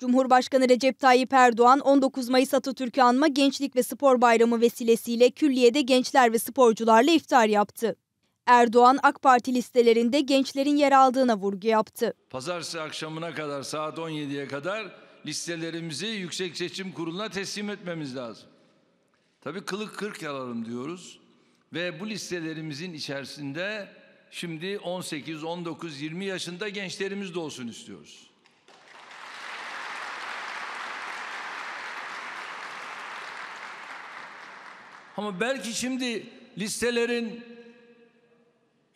Cumhurbaşkanı Recep Tayyip Erdoğan 19 Mayıs Atatürk'ü anma Gençlik ve Spor Bayramı vesilesiyle külliyede gençler ve sporcularla iftar yaptı. Erdoğan AK Parti listelerinde gençlerin yer aldığına vurgu yaptı. Pazartesi akşamına kadar saat 17'ye kadar listelerimizi Yüksek Seçim Kurulu'na teslim etmemiz lazım. Tabii kılık kırk yaralım diyoruz ve bu listelerimizin içerisinde şimdi 18, 19, 20 yaşında gençlerimiz de olsun istiyoruz. Ama belki şimdi listelerin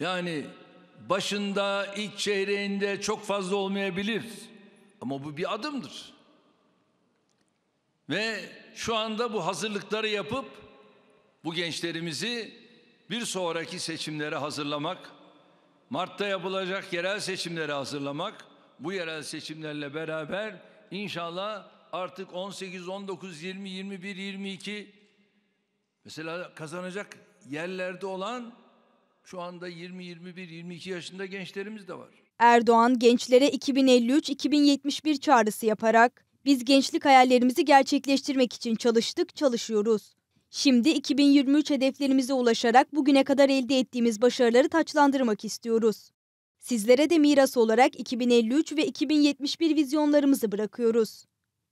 yani başında, ilk çeyreğinde çok fazla olmayabilir. Ama bu bir adımdır. Ve şu anda bu hazırlıkları yapıp bu gençlerimizi bir sonraki seçimlere hazırlamak, Mart'ta yapılacak yerel seçimlere hazırlamak, bu yerel seçimlerle beraber inşallah artık 18, 19, 20, 21, 22 Mesela kazanacak yerlerde olan şu anda 20, 21, 22 yaşında gençlerimiz de var. Erdoğan gençlere 2053-2071 çağrısı yaparak biz gençlik hayallerimizi gerçekleştirmek için çalıştık, çalışıyoruz. Şimdi 2023 hedeflerimize ulaşarak bugüne kadar elde ettiğimiz başarıları taçlandırmak istiyoruz. Sizlere de miras olarak 2053 ve 2071 vizyonlarımızı bırakıyoruz.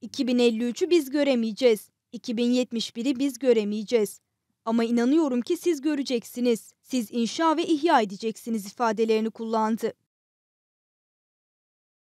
2053'ü biz göremeyeceğiz 2071'i biz göremeyeceğiz. Ama inanıyorum ki siz göreceksiniz. Siz inşa ve ihya edeceksiniz ifadelerini kullandı.